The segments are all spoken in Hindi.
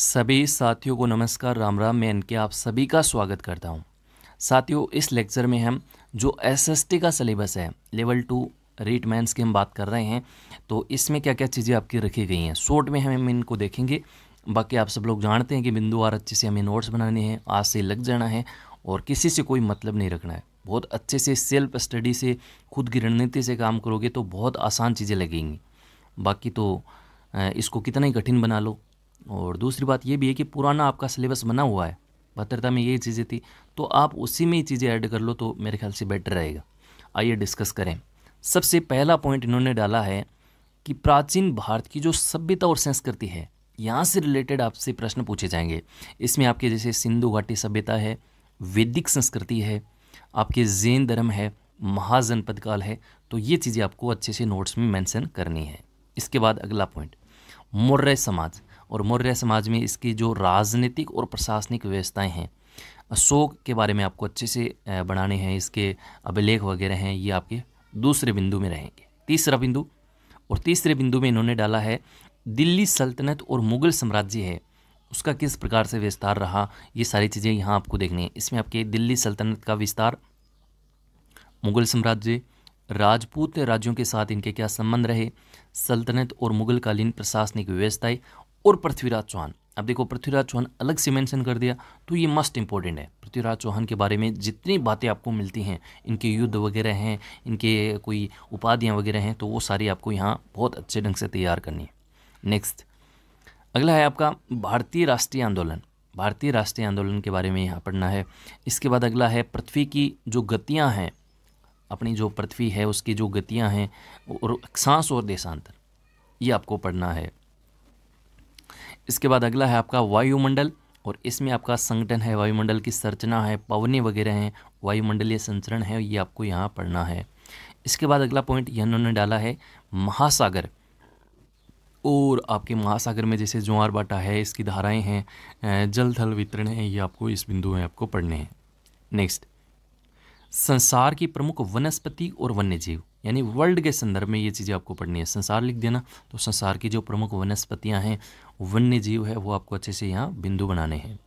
सभी साथियों को नमस्कार राम राम मैं इनके आप सभी का स्वागत करता हूं साथियों इस लेक्चर में हम जो एसएसटी का सिलेबस है लेवल टू रीट मैंस की हम बात कर रहे हैं तो इसमें क्या क्या चीज़ें आपकी रखी गई हैं शॉर्ट में हम इनको देखेंगे बाकी आप सब लोग जानते हैं कि बिंदु आर अच्छे से हमें नोट्स बनाने हैं आज से लग जाना है और किसी से कोई मतलब नहीं रखना है बहुत अच्छे से सेल्फ स्टडी से खुद की रणनीति से काम करोगे तो बहुत आसान चीज़ें लगेंगी बाकी तो इसको कितना ही कठिन बना लो और दूसरी बात ये भी है कि पुराना आपका सिलेबस बना हुआ है पत्रता में यही चीज़ें थी तो आप उसी में ही चीज़ें ऐड कर लो तो मेरे ख्याल से बेटर रहेगा आइए डिस्कस करें सबसे पहला पॉइंट इन्होंने डाला है कि प्राचीन भारत की जो सभ्यता और संस्कृति है यहाँ से रिलेटेड आपसे प्रश्न पूछे जाएंगे इसमें आपके जैसे सिंधु घाटी सभ्यता है वैदिक संस्कृति है आपके जैन धर्म है महाजनपद काल है तो ये चीज़ें आपको अच्छे से नोट्स में मेंशन करनी है इसके बाद अगला पॉइंट मौर्य समाज और मौर्य समाज में इसकी जो राजनीतिक और प्रशासनिक व्यवस्थाएं हैं अशोक के बारे में आपको अच्छे से बनाने हैं इसके अभिलेख वगैरह हैं ये आपके दूसरे बिंदु में रहेंगे तीसरा बिंदु और तीसरे बिंदु में इन्होंने डाला है दिल्ली सल्तनत और मुगल साम्राज्य है उसका किस प्रकार से विस्तार रहा ये सारी चीज़ें यहाँ आपको देखनी है इसमें आपके दिल्ली सल्तनत का विस्तार मुगल साम्राज्य राजपूत राज्यों के साथ इनके क्या संबंध रहे सल्तनत और मुगल कालीन प्रशासनिक व्यवस्थाएं और पृथ्वीराज चौहान अब देखो पृथ्वीराज चौहान अलग से मेंशन कर दिया तो ये मस्ट इम्पॉर्टेंट है पृथ्वीराज चौहान के बारे में जितनी बातें आपको मिलती हैं इनके युद्ध वगैरह हैं इनके कोई उपाधियाँ वगैरह हैं तो वो सारी आपको यहाँ बहुत अच्छे ढंग से तैयार करनी है नेक्स्ट अगला है आपका भारतीय राष्ट्रीय आंदोलन भारतीय राष्ट्रीय आंदोलन के बारे में यहाँ पढ़ना है इसके बाद अगला है पृथ्वी की जो गतियाँ हैं अपनी जो पृथ्वी है उसकी जो गतियाँ हैं और सांस और देशांतर ये आपको पढ़ना है इसके बाद अगला है आपका वायुमंडल और इसमें आपका संगठन है वायुमंडल की संरचना है पवने वगैरह हैं वायुमंडलीय संचरण है ये आपको यहाँ पढ़ना है इसके बाद अगला पॉइंट यह उन्होंने डाला है महासागर और आपके महासागर में जैसे जुआर बाटा है इसकी धाराएं हैं जल थल वितरण है ये आपको इस बिंदु में आपको पढ़ने हैं नेक्स्ट संसार की प्रमुख वनस्पति और वन्य जीव यानी वर्ल्ड के संदर्भ में ये चीज़ें आपको पढ़नी है संसार लिख देना तो संसार की जो प्रमुख वनस्पतियाँ हैं वन्य जीव है वो आपको अच्छे से यहाँ बिंदु बनाने हैं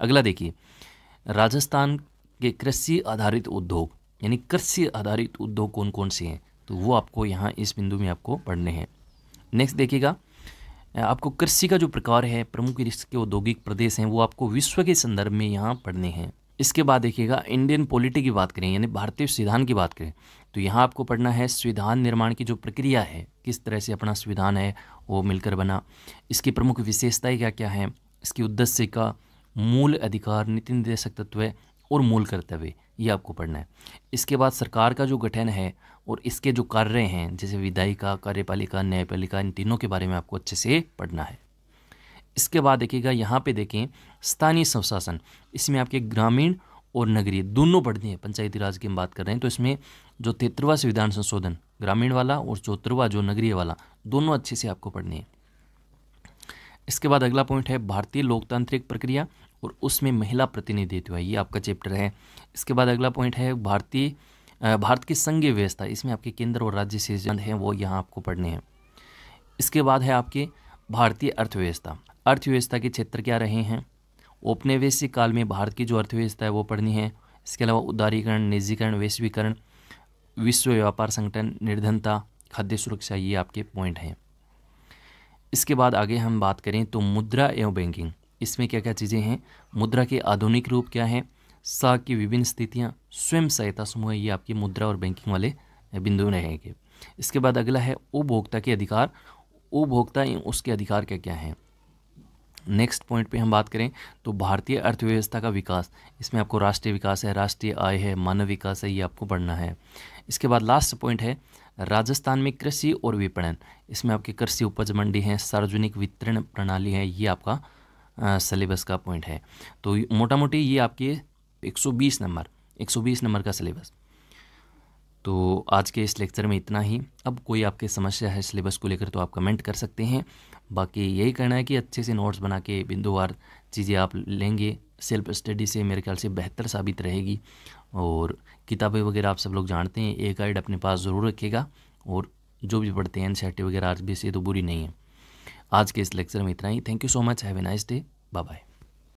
अगला देखिए राजस्थान के कृषि आधारित उद्योग यानी कृषि आधारित उद्योग कौन कौन से हैं तो वो आपको यहाँ इस बिंदु में आपको पढ़ने हैं नेक्स्ट देखिएगा आपको कृषि का जो प्रकार है प्रमुख इसके औद्योगिक प्रदेश हैं वो आपको विश्व के संदर्भ में यहाँ पढ़ने हैं इसके बाद देखिएगा इंडियन पॉलिटी की बात करें यानी भारतीय संविधान की बात करें तो यहाँ आपको पढ़ना है संविधान निर्माण की जो प्रक्रिया है किस तरह से अपना संविधान है वो मिलकर बना इसकी प्रमुख विशेषताएँ क्या क्या हैं इसकी उद्देश्य का मूल अधिकार नीति निर्देशक तत्व और मूल कर्तव्य ये आपको पढ़ना है इसके बाद सरकार का जो गठन है और इसके जो कार्य हैं जैसे विधायिका कार्यपालिका न्यायपालिका इन तीनों के बारे में आपको अच्छे से पढ़ना है इसके बाद देखिएगा यहाँ पे देखें स्थानीय स्वशासन इसमें आपके ग्रामीण और नगरीय दोनों पढ़ते हैं पंचायती राज की हम बात कर रहे हैं तो इसमें जो तेतरवा संविधान संशोधन ग्रामीण वाला और चौतरवा जो नगरीय वाला दोनों अच्छे से आपको पढ़ने हैं इसके बाद अगला पॉइंट है भारतीय लोकतांत्रिक प्रक्रिया और उसमें महिला प्रतिनिधित्व ये आपका चैप्टर है इसके बाद अगला पॉइंट है भारतीय भारत की संघीय व्यवस्था इसमें आपके केंद्र और राज्य से हैं वो यहाँ आपको पढ़ने हैं इसके बाद है आपके भारतीय अर्थव्यवस्था अर्थव्यवस्था के क्षेत्र क्या रहे हैं औपनिवेशिक काल में भारत की जो अर्थव्यवस्था है वो पढ़नी है इसके अलावा उदारीकरण निजीकरण वैश्वीकरण विश्व व्यापार संगठन निर्धनता खाद्य सुरक्षा ये आपके पॉइंट हैं इसके बाद आगे हम बात करें तो मुद्रा एवं बैंकिंग इसमें क्या क्या चीज़ें हैं मुद्रा के आधुनिक रूप क्या हैं सा की विभिन्न स्थितियाँ स्वयं सहायता समूह ये आपकी मुद्रा और बैंकिंग वाले बिंदु रहेंगे इसके बाद अगला है उपभोक्ता के अधिकार उपभोक्ता एवं उसके अधिकार क्या क्या हैं नेक्स्ट पॉइंट पे हम बात करें तो भारतीय अर्थव्यवस्था का विकास इसमें आपको राष्ट्रीय विकास है राष्ट्रीय आय है मानव विकास है ये आपको पढ़ना है इसके बाद लास्ट पॉइंट है राजस्थान में कृषि और विपणन इसमें आपकी कृषि उपज मंडी है सार्वजनिक वितरण प्रणाली है ये आपका सिलेबस का पॉइंट है तो मोटा मोटी ये आपके 120 नंबर 120 नंबर का सिलेबस तो आज के इस लेक्चर में इतना ही अब कोई आपके समस्या है सिलेबस को लेकर तो आप कमेंट कर सकते हैं बाकी यही कहना है कि अच्छे से नोट्स बना के बिंदुवार चीज़ें आप लेंगे सेल्फ स्टडी से मेरे ख्याल से बेहतर साबित रहेगी और किताबें वगैरह आप सब लोग जानते हैं एक गाइड अपने पास ज़रूर रखेगा और जो भी पढ़ते हैं एन वगैरह आज से तो बुरी नहीं है आज के इस लेक्चर में इतना ही thank you so much have a nice day bye